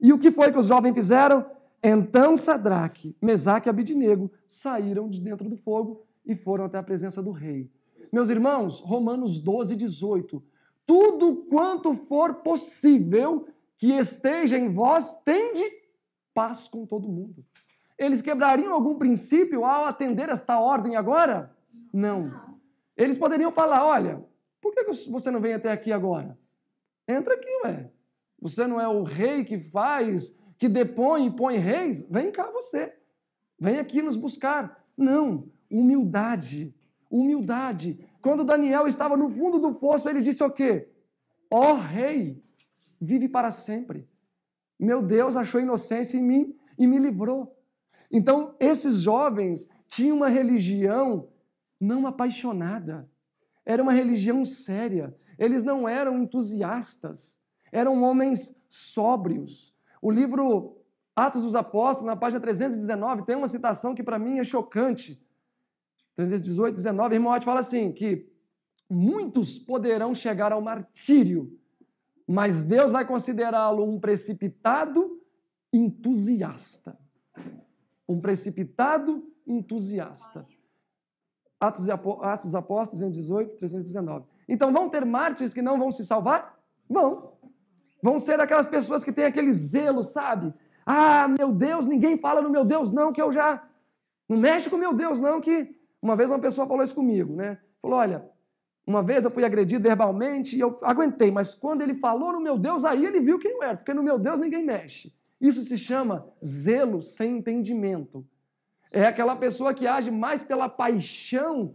S1: E o que foi que os jovens fizeram? Então Sadraque, Mesaque e Abidinego saíram de dentro do fogo e foram até a presença do rei. Meus irmãos, Romanos 12, 18. Tudo quanto for possível que esteja em vós, tende paz com todo mundo. Eles quebrariam algum princípio ao atender esta ordem agora? Não. Eles poderiam falar: olha, por que você não vem até aqui agora? Entra aqui, ué. Você não é o rei que faz, que depõe e põe reis? Vem cá você. Vem aqui nos buscar. Não. Humildade Humildade. Quando Daniel estava no fundo do fosso, ele disse o quê? Ó oh, rei, vive para sempre. Meu Deus achou inocência em mim e me livrou. Então, esses jovens tinham uma religião não apaixonada. Era uma religião séria. Eles não eram entusiastas. Eram homens sóbrios. O livro Atos dos Apóstolos, na página 319, tem uma citação que para mim é chocante. 318, 19, irmão Ott fala assim: que muitos poderão chegar ao martírio, mas Deus vai considerá-lo um precipitado entusiasta. Um precipitado entusiasta. Atos dos Apóstolos 318, 319. Então vão ter mártires que não vão se salvar? Vão. Vão ser aquelas pessoas que têm aquele zelo, sabe? Ah, meu Deus, ninguém fala no meu Deus não, que eu já. Não mexe com meu Deus não, que uma vez uma pessoa falou isso comigo, né? Falou: olha, uma vez eu fui agredido verbalmente e eu aguentei, mas quando ele falou no meu Deus, aí ele viu quem eu era, porque no meu Deus ninguém mexe. Isso se chama zelo sem entendimento. É aquela pessoa que age mais pela paixão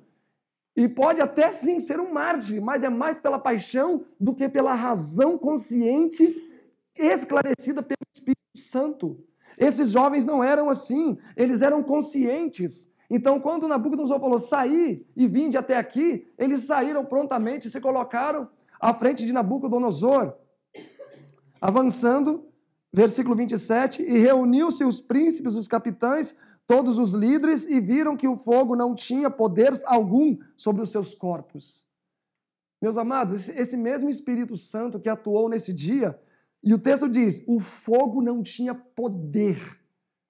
S1: e pode até sim ser um mártir, mas é mais pela paixão do que pela razão consciente esclarecida pelo Espírito Santo. Esses jovens não eram assim, eles eram conscientes então, quando Nabucodonosor falou, sair e vinde até aqui, eles saíram prontamente e se colocaram à frente de Nabucodonosor. Avançando, versículo 27, e reuniu-se os príncipes, os capitães, todos os líderes, e viram que o fogo não tinha poder algum sobre os seus corpos. Meus amados, esse mesmo Espírito Santo que atuou nesse dia, e o texto diz: o fogo não tinha poder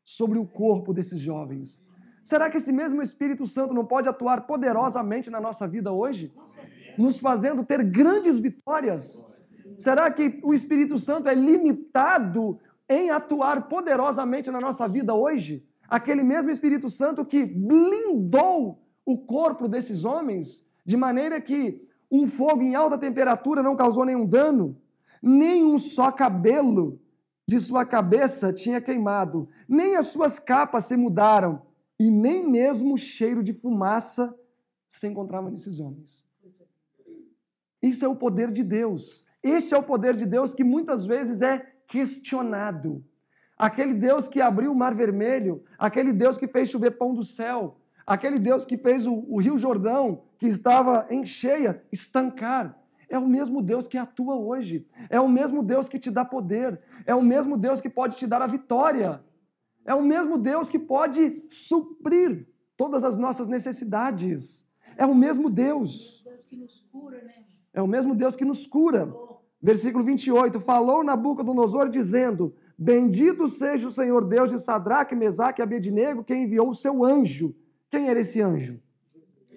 S1: sobre o corpo desses jovens. Será que esse mesmo Espírito Santo não pode atuar poderosamente na nossa vida hoje? Nos fazendo ter grandes vitórias? Será que o Espírito Santo é limitado em atuar poderosamente na nossa vida hoje? Aquele mesmo Espírito Santo que blindou o corpo desses homens, de maneira que um fogo em alta temperatura não causou nenhum dano, nem um só cabelo de sua cabeça tinha queimado, nem as suas capas se mudaram e nem mesmo o cheiro de fumaça se encontrava nesses homens. Isso é o poder de Deus. Este é o poder de Deus que muitas vezes é questionado. Aquele Deus que abriu o Mar Vermelho, aquele Deus que fez chover pão do céu, aquele Deus que fez o, o Rio Jordão, que estava em cheia, estancar. É o mesmo Deus que atua hoje. É o mesmo Deus que te dá poder. É o mesmo Deus que pode te dar a vitória. É o mesmo Deus que pode suprir todas as nossas necessidades. É o mesmo Deus. É o mesmo Deus que nos cura. Versículo 28. Falou Nabucodonosor dizendo: Bendito seja o Senhor Deus de Sadraque, Mesaque e Abednego, que enviou o seu anjo. Quem era esse anjo?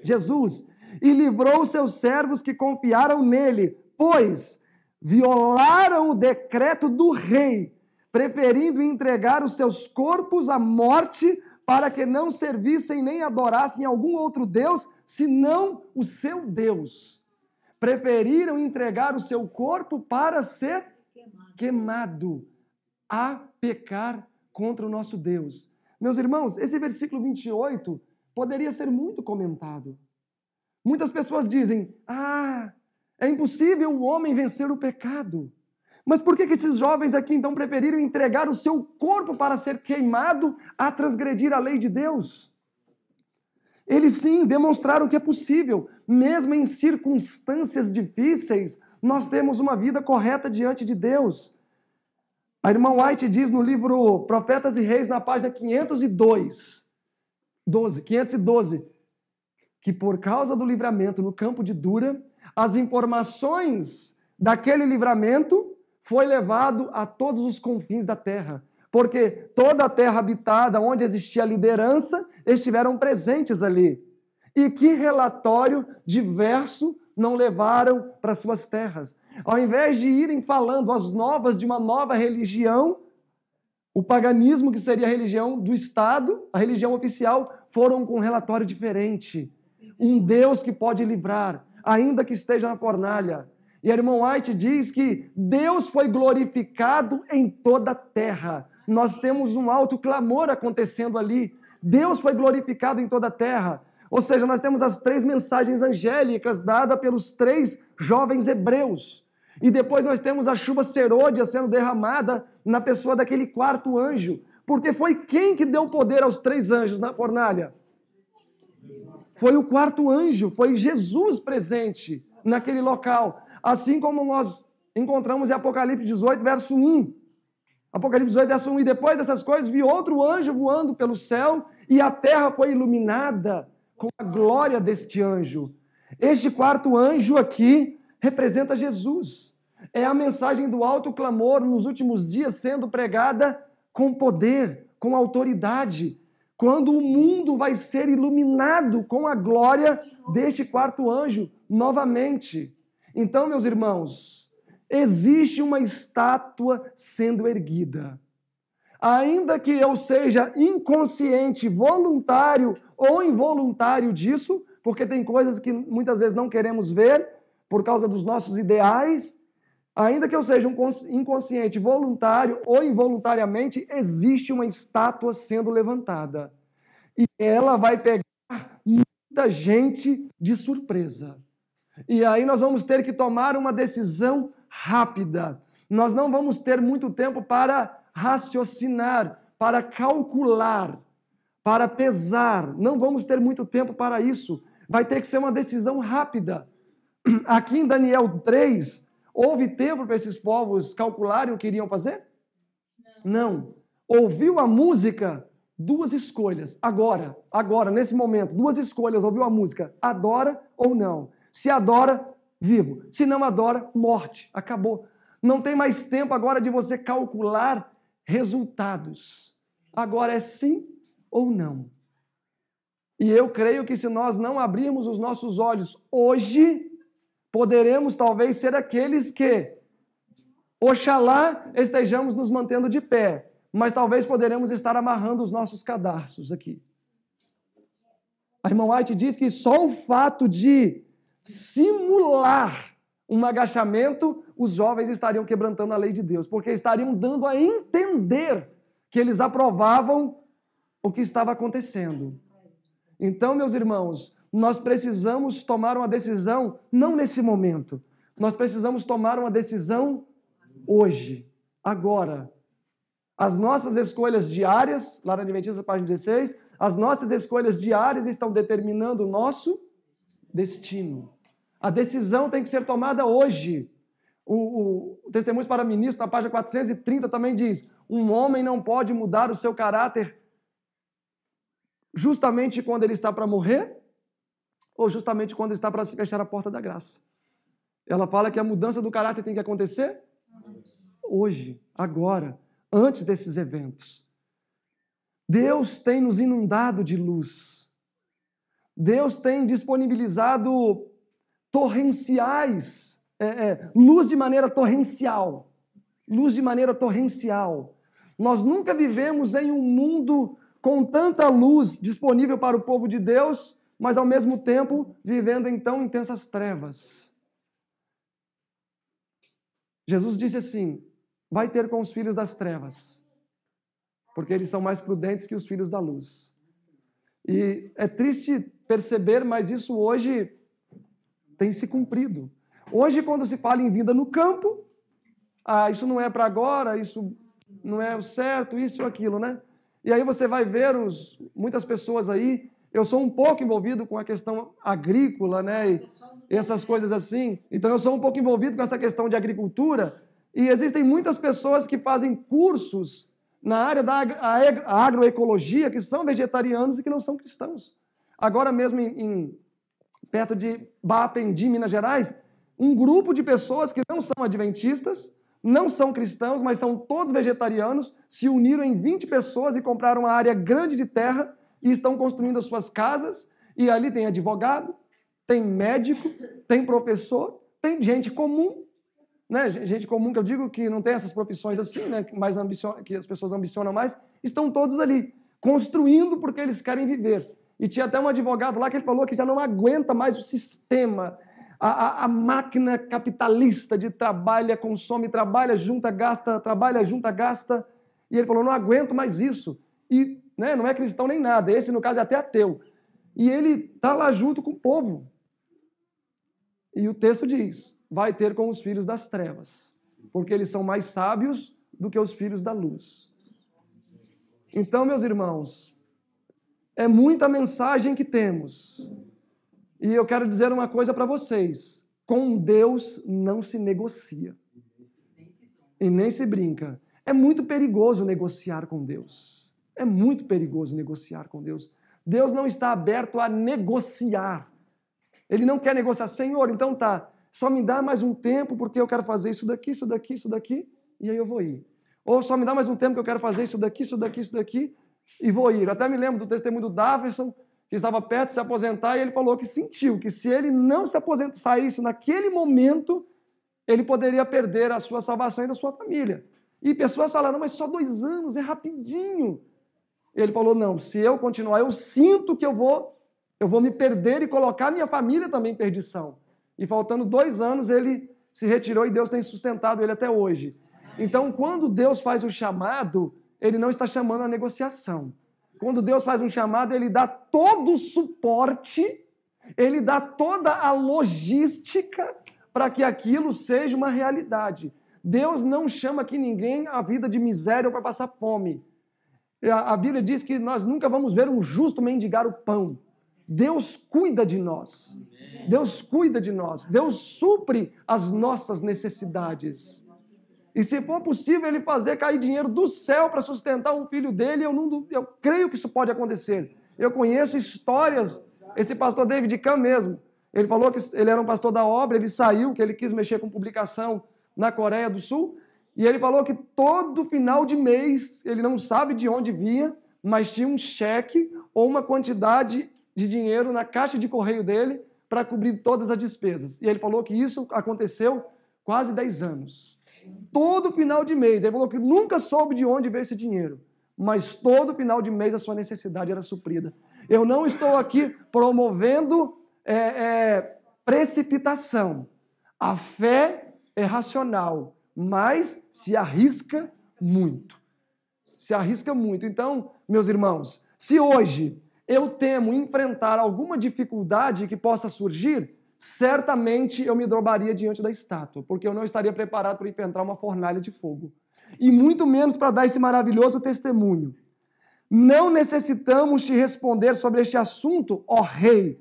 S1: Jesus. E livrou os seus servos que confiaram nele, pois violaram o decreto do rei preferindo entregar os seus corpos à morte para que não servissem nem adorassem algum outro Deus, senão o seu Deus. Preferiram entregar o seu corpo para ser queimado, a pecar contra o nosso Deus. Meus irmãos, esse versículo 28 poderia ser muito comentado. Muitas pessoas dizem: ah, é impossível o homem vencer o pecado. Mas por que, que esses jovens aqui então preferiram entregar o seu corpo para ser queimado a transgredir a lei de Deus? Eles sim demonstraram que é possível, mesmo em circunstâncias difíceis, nós temos uma vida correta diante de Deus. A irmã White diz no livro Profetas e Reis, na página 502, 12, 512, que por causa do livramento no campo de Dura, as informações daquele livramento foi levado a todos os confins da terra, porque toda a terra habitada, onde existia liderança, estiveram presentes ali. E que relatório diverso não levaram para suas terras. Ao invés de irem falando as novas de uma nova religião, o paganismo, que seria a religião do Estado, a religião oficial, foram com um relatório diferente. Um Deus que pode livrar, ainda que esteja na fornalha, e irmã White diz que Deus foi glorificado em toda a terra. Nós temos um alto clamor acontecendo ali. Deus foi glorificado em toda a terra. Ou seja, nós temos as três mensagens angélicas dadas pelos três jovens hebreus. E depois nós temos a chuva serôdia sendo derramada na pessoa daquele quarto anjo. Porque foi quem que deu poder aos três anjos na fornalha? Foi o quarto anjo, foi Jesus presente naquele local. Assim como nós encontramos em Apocalipse 18, verso 1. Apocalipse 18, verso 1. E depois dessas coisas, vi outro anjo voando pelo céu e a terra foi iluminada com a glória deste anjo. Este quarto anjo aqui representa Jesus. É a mensagem do alto clamor nos últimos dias sendo pregada com poder, com autoridade, quando o mundo vai ser iluminado com a glória deste quarto anjo novamente. Então, meus irmãos, existe uma estátua sendo erguida. Ainda que eu seja inconsciente, voluntário ou involuntário disso, porque tem coisas que muitas vezes não queremos ver por causa dos nossos ideais, ainda que eu seja um inconsciente, voluntário ou involuntariamente, existe uma estátua sendo levantada. E ela vai pegar muita gente de surpresa. E aí nós vamos ter que tomar uma decisão rápida. Nós não vamos ter muito tempo para raciocinar, para calcular, para pesar. Não vamos ter muito tempo para isso. Vai ter que ser uma decisão rápida. Aqui em Daniel 3, houve tempo para esses povos calcularem o que iriam fazer? Não. não. Ouviu a música? Duas escolhas. Agora, agora, nesse momento, duas escolhas. Ouviu a música? Adora ou não? Se adora, vivo. Se não adora, morte. Acabou. Não tem mais tempo agora de você calcular resultados. Agora é sim ou não. E eu creio que se nós não abrirmos os nossos olhos hoje, poderemos talvez ser aqueles que, oxalá, estejamos nos mantendo de pé, mas talvez poderemos estar amarrando os nossos cadarços aqui. A irmã White diz que só o fato de simular um agachamento, os jovens estariam quebrantando a lei de Deus, porque estariam dando a entender que eles aprovavam o que estava acontecendo. Então, meus irmãos, nós precisamos tomar uma decisão, não nesse momento, nós precisamos tomar uma decisão hoje, agora. As nossas escolhas diárias, lá na Adventista, página 16, as nossas escolhas diárias estão determinando o nosso destino. A decisão tem que ser tomada hoje. O, o, o para Ministro, na página 430, também diz: um homem não pode mudar o seu caráter justamente quando ele está para morrer ou justamente quando está para se fechar a porta da graça. Ela fala que a mudança do caráter tem que acontecer hoje, agora, antes desses eventos. Deus tem nos inundado de luz. Deus tem disponibilizado torrenciais, é, é, luz de maneira torrencial. Luz de maneira torrencial. Nós nunca vivemos em um mundo com tanta luz disponível para o povo de Deus, mas ao mesmo tempo vivendo então, em tão intensas trevas. Jesus disse assim: vai ter com os filhos das trevas, porque eles são mais prudentes que os filhos da luz. E é triste perceber, mas isso hoje tem se cumprido. Hoje, quando se fala em vida no campo, ah, isso não é para agora, isso não é o certo, isso ou aquilo, né? E aí você vai ver os, muitas pessoas aí, eu sou um pouco envolvido com a questão agrícola, né? E essas coisas assim. Então eu sou um pouco envolvido com essa questão de agricultura. E existem muitas pessoas que fazem cursos na área da agroecologia que são vegetarianos e que não são cristãos. Agora mesmo em, em perto de Bapendi, Minas Gerais, um grupo de pessoas que não são adventistas, não são cristãos, mas são todos vegetarianos, se uniram em 20 pessoas e compraram uma área grande de terra e estão construindo as suas casas. E ali tem advogado, tem médico, tem professor, tem gente comum, né? Gente comum que eu digo que não tem essas profissões assim, né? Mais que as pessoas ambicionam mais, estão todos ali construindo porque eles querem viver. E tinha até um advogado lá que ele falou que já não aguenta mais o sistema, a, a, a máquina capitalista de trabalha, consome, trabalha, junta, gasta, trabalha, junta, gasta. E ele falou: não aguento mais isso. E né, não é cristão nem nada, esse no caso é até ateu. E ele está lá junto com o povo. E o texto diz: vai ter com os filhos das trevas, porque eles são mais sábios do que os filhos da luz. Então, meus irmãos, é muita mensagem que temos. E eu quero dizer uma coisa para vocês: com Deus não se negocia. E nem se brinca. É muito perigoso negociar com Deus. É muito perigoso negociar com Deus. Deus não está aberto a negociar. Ele não quer negociar. Senhor, então tá, só me dá mais um tempo porque eu quero fazer isso daqui, isso daqui, isso daqui, e aí eu vou ir. Ou só me dá mais um tempo que eu quero fazer isso daqui, isso daqui, isso daqui, e vou ir. até me lembro do testemunho do Daverson, que estava perto de se aposentar, e ele falou que sentiu que se ele não se aposenta, saísse naquele momento, ele poderia perder a sua salvação e da sua família. E pessoas falaram, mas só dois anos, é rapidinho. Ele falou, não, se eu continuar, eu sinto que eu vou, eu vou me perder e colocar minha família também em perdição. E faltando dois anos, ele se retirou e Deus tem sustentado ele até hoje. Então, quando Deus faz o chamado, ele não está chamando a negociação. Quando Deus faz um chamado, ele dá todo o suporte, ele dá toda a logística para que aquilo seja uma realidade. Deus não chama aqui ninguém à vida de miséria ou para passar fome. É, a Bíblia diz que nós nunca vamos ver um justo mendigar o pão. Deus cuida de nós. Deus cuida de nós. Deus supre as nossas necessidades. E se for possível ele fazer cair dinheiro do céu para sustentar um filho dele, eu, não, eu creio que isso pode acontecer. Eu conheço histórias, esse pastor David Kahn mesmo, ele falou que ele era um pastor da obra, ele saiu, que ele quis mexer com publicação na Coreia do Sul, e ele falou que todo final de mês, ele não sabe de onde vinha, mas tinha um cheque ou uma quantidade de dinheiro na caixa de correio dele para cobrir todas as despesas. E ele falou que isso aconteceu quase 10 anos todo final de mês. Ele falou que nunca soube de onde veio esse dinheiro, mas todo final de mês a sua necessidade era suprida. Eu não estou aqui promovendo é, é, precipitação. A fé é racional, mas se arrisca muito. Se arrisca muito. Então, meus irmãos, se hoje eu temo enfrentar alguma dificuldade que possa surgir, certamente eu me drobaria diante da estátua, porque eu não estaria preparado para enfrentar uma fornalha de fogo, e muito menos para dar esse maravilhoso testemunho. Não necessitamos te responder sobre este assunto, ó Rei.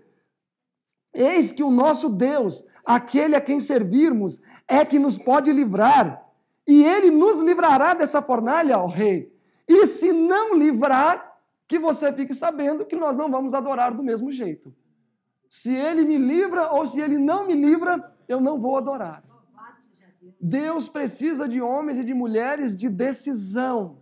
S1: Eis que o nosso Deus, aquele a quem servirmos, é que nos pode livrar, e ele nos livrará dessa fornalha, ó Rei. E se não livrar, que você fique sabendo que nós não vamos adorar do mesmo jeito. Se ele me livra ou se ele não me livra, eu não vou adorar. Deus precisa de homens e de mulheres de decisão.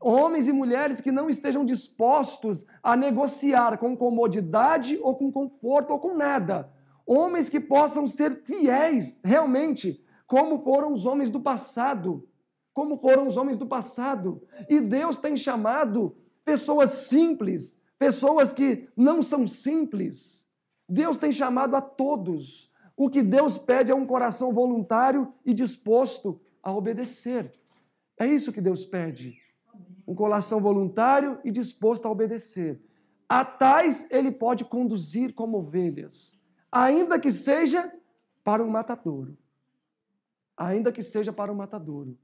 S1: Homens e mulheres que não estejam dispostos a negociar com comodidade ou com conforto ou com nada. Homens que possam ser fiéis, realmente, como foram os homens do passado. Como foram os homens do passado. E Deus tem chamado pessoas simples, pessoas que não são simples Deus tem chamado a todos. O que Deus pede é um coração voluntário e disposto a obedecer. É isso que Deus pede. Um coração voluntário e disposto a obedecer. A tais ele pode conduzir como ovelhas, ainda que seja para um matadouro. Ainda que seja para um matadouro.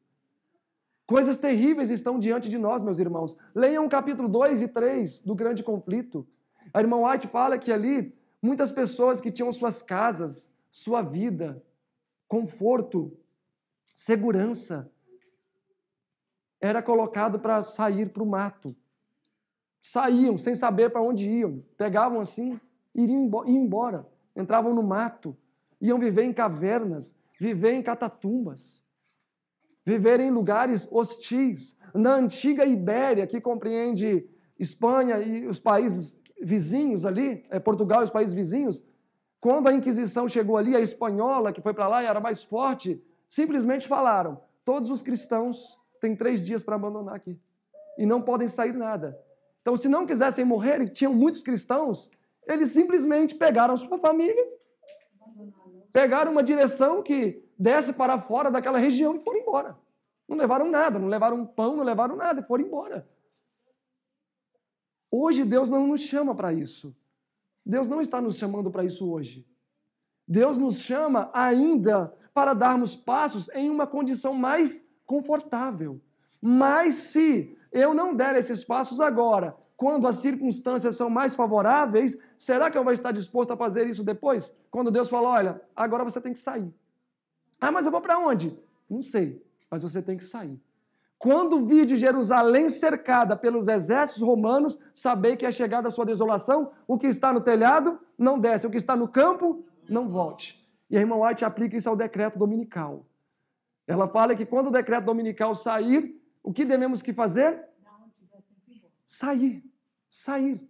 S1: Coisas terríveis estão diante de nós, meus irmãos. Leiam o capítulo 2 e 3 do Grande Conflito. A irmã White fala que ali Muitas pessoas que tinham suas casas, sua vida, conforto, segurança, era colocado para sair para o mato. Saíam sem saber para onde iam, pegavam assim, iriam embora, entravam no mato, iam viver em cavernas, viver em catatumbas, viver em lugares hostis. Na antiga Ibéria, que compreende Espanha e os países vizinhos ali, é, Portugal e os países vizinhos, quando a Inquisição chegou ali, a espanhola que foi para lá e era mais forte, simplesmente falaram: todos os cristãos têm três dias para abandonar aqui e não podem sair nada. Então, se não quisessem morrer, e tinham muitos cristãos, eles simplesmente pegaram sua família, pegaram uma direção que desce para fora daquela região e foram embora. Não levaram nada, não levaram pão, não levaram nada, foram embora. Hoje Deus não nos chama para isso. Deus não está nos chamando para isso hoje. Deus nos chama ainda para darmos passos em uma condição mais confortável. Mas se eu não der esses passos agora, quando as circunstâncias são mais favoráveis, será que eu vou estar disposto a fazer isso depois? Quando Deus fala, olha, agora você tem que sair. Ah, mas eu vou para onde? Não sei, mas você tem que sair. Quando vi de Jerusalém cercada pelos exércitos romanos, sabei que é chegada a sua desolação. O que está no telhado, não desce. O que está no campo, não volte. E a irmã White aplica isso ao decreto dominical. Ela fala que quando o decreto dominical sair, o que devemos que fazer? Sair. Sair.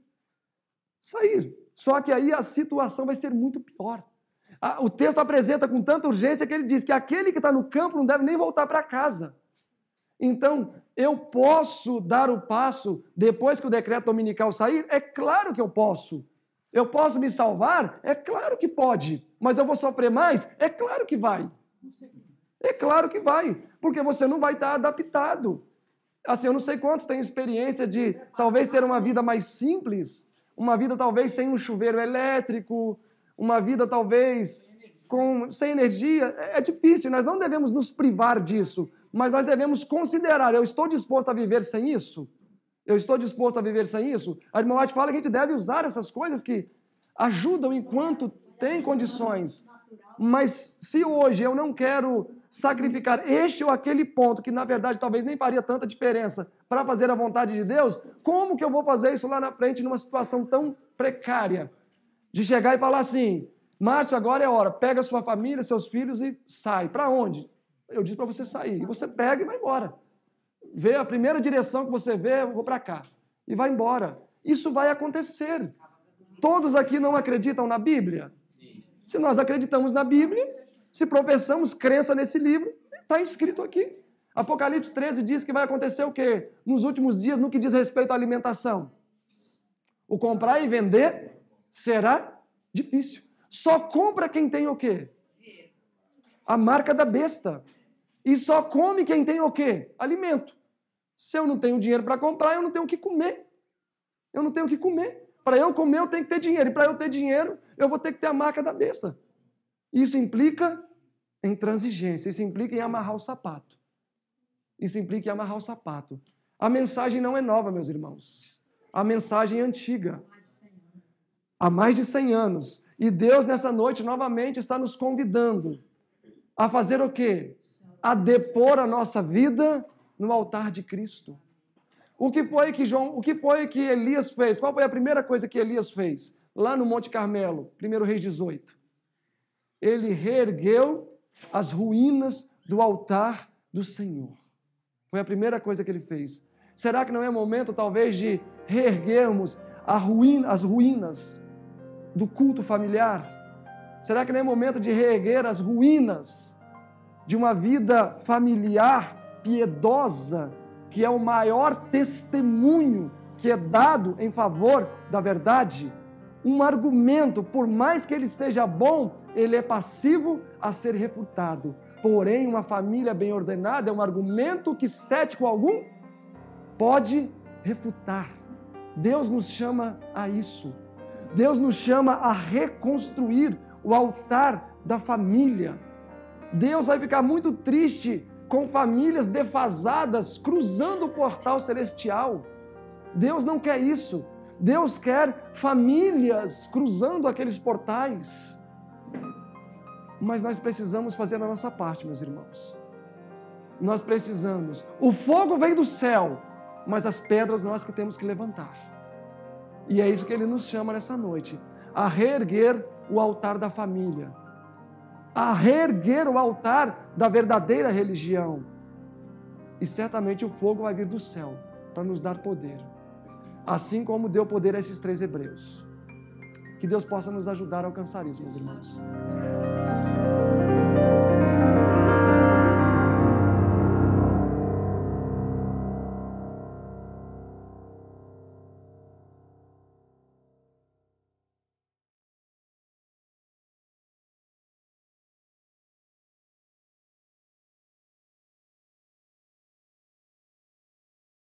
S1: Sair. Só que aí a situação vai ser muito pior. O texto apresenta com tanta urgência que ele diz que aquele que está no campo não deve nem voltar para casa. Então, eu posso dar o passo depois que o decreto dominical sair? É claro que eu posso. Eu posso me salvar? É claro que pode. Mas eu vou sofrer mais? É claro que vai. É claro que vai, porque você não vai estar adaptado. Assim, eu não sei quantos têm experiência de talvez ter uma vida mais simples, uma vida talvez sem um chuveiro elétrico, uma vida talvez com, sem energia. É, é difícil, nós não devemos nos privar disso, mas nós devemos considerar: eu estou disposto a viver sem isso? Eu estou disposto a viver sem isso? A irmã White fala que a gente deve usar essas coisas que ajudam enquanto tem condições. Mas se hoje eu não quero sacrificar este ou aquele ponto, que na verdade talvez nem faria tanta diferença, para fazer a vontade de Deus, como que eu vou fazer isso lá na frente numa situação tão precária? De chegar e falar assim: Márcio, agora é hora, pega sua família, seus filhos e sai. Para onde? Eu disse para você sair. E você pega e vai embora. Vê a primeira direção que você vê, eu vou para cá. E vai embora. Isso vai acontecer. Todos aqui não acreditam na Bíblia? Se nós acreditamos na Bíblia, se professamos crença nesse livro, está escrito aqui. Apocalipse 13 diz que vai acontecer o quê? Nos últimos dias, no que diz respeito à alimentação. O comprar e vender será difícil. Só compra quem tem o quê? A marca da besta. E só come quem tem o quê? Alimento. Se eu não tenho dinheiro para comprar, eu não tenho o que comer. Eu não tenho o que comer. Para eu comer, eu tenho que ter dinheiro. E para eu ter dinheiro, eu vou ter que ter a marca da besta. Isso implica em transigência, isso implica em amarrar o sapato. Isso implica em amarrar o sapato. A mensagem não é nova, meus irmãos. A mensagem é antiga. Há mais de 100 anos. E Deus, nessa noite, novamente, está nos convidando a fazer o quê? a depor a nossa vida no altar de Cristo. O que foi que João, o que foi que Elias fez? Qual foi a primeira coisa que Elias fez? Lá no Monte Carmelo, 1 Reis 18. Ele reergueu as ruínas do altar do Senhor. Foi a primeira coisa que ele fez. Será que não é momento, talvez, de reerguermos ruína, as ruínas do culto familiar? Será que não é momento de reerguer as ruínas de uma vida familiar piedosa, que é o maior testemunho que é dado em favor da verdade. Um argumento, por mais que ele seja bom, ele é passivo a ser refutado. Porém, uma família bem ordenada é um argumento que cético algum pode refutar. Deus nos chama a isso. Deus nos chama a reconstruir o altar da família Deus vai ficar muito triste com famílias defasadas cruzando o portal celestial. Deus não quer isso. Deus quer famílias cruzando aqueles portais. Mas nós precisamos fazer a nossa parte, meus irmãos. Nós precisamos. O fogo vem do céu, mas as pedras nós que temos que levantar. E é isso que ele nos chama nessa noite, a reerguer o altar da família a reerguer o altar da verdadeira religião. E certamente o fogo vai vir do céu para nos dar poder, assim como deu poder a esses três hebreus. Que Deus possa nos ajudar a alcançar isso, meus irmãos.